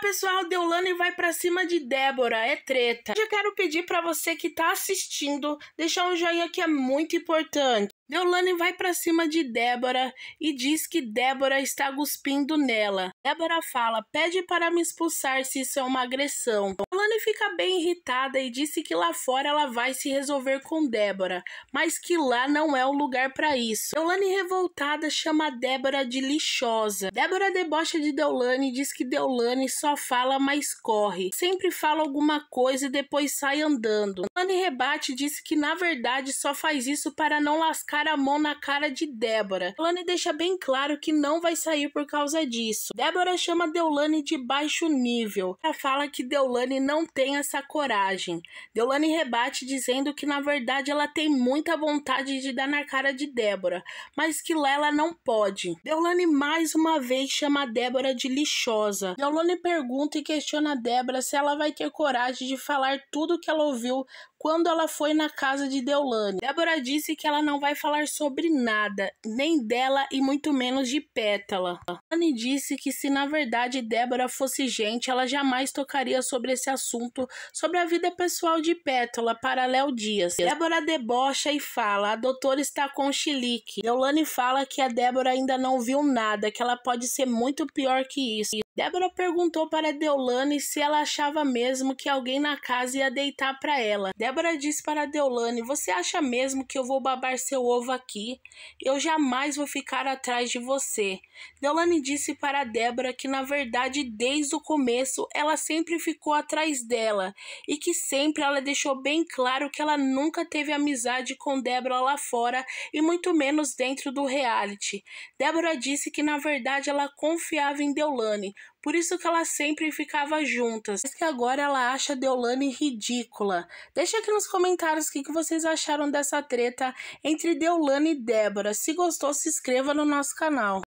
pessoal, Deulane vai para cima de Débora, é treta. Já quero pedir para você que tá assistindo, deixar um joinha que é muito importante. Deolane vai para cima de Débora e diz que Débora está cuspindo nela. Débora fala: pede para me expulsar se isso é uma agressão. Deolane fica bem irritada e disse que lá fora ela vai se resolver com Débora, mas que lá não é o lugar para isso. Deolane revoltada chama Débora de lixosa. Débora debocha de Deolane e diz que Deolane só fala, mas corre. Sempre fala alguma coisa e depois sai andando. Anne rebate disse que na verdade só faz isso para não lascar a mão na cara de Débora. Deolane deixa bem claro que não vai sair por causa disso. Débora chama Deolane de baixo nível. Ela fala que Deolane não tem essa coragem. Deolane rebate dizendo que na verdade ela tem muita vontade de dar na cara de Débora, mas que lá ela não pode. Deolane mais uma vez chama Débora de lixosa. Deolane pergunta e questiona Débora se ela vai ter coragem de falar tudo que ela ouviu quando ela foi na casa de Deolane. Débora disse que ela não vai falar sobre nada, nem dela e muito menos de Pétala. Anne disse que se na verdade Débora fosse gente, ela jamais tocaria sobre esse assunto, sobre a vida pessoal de Pétala para Léo Dias. Débora debocha e fala: a doutora está com chilique. Deolane fala que a Débora ainda não viu nada, que ela pode ser muito pior que isso. Débora perguntou para Deolane se ela achava mesmo que alguém na casa ia deitar para ela. Débora disse para Deolane: Você acha mesmo que eu vou babar seu ovo aqui? Eu jamais vou ficar atrás de você. Deolane disse para Débora que, na verdade, desde o começo ela sempre ficou atrás dela e que sempre ela deixou bem claro que ela nunca teve amizade com Débora lá fora e muito menos dentro do reality. Débora disse que, na verdade, ela confiava em Deolane por isso que elas sempre ficavam juntas. Mas que agora ela acha Deolane ridícula. Deixa aqui nos comentários o que vocês acharam dessa treta entre Deolane e Débora. Se gostou, se inscreva no nosso canal.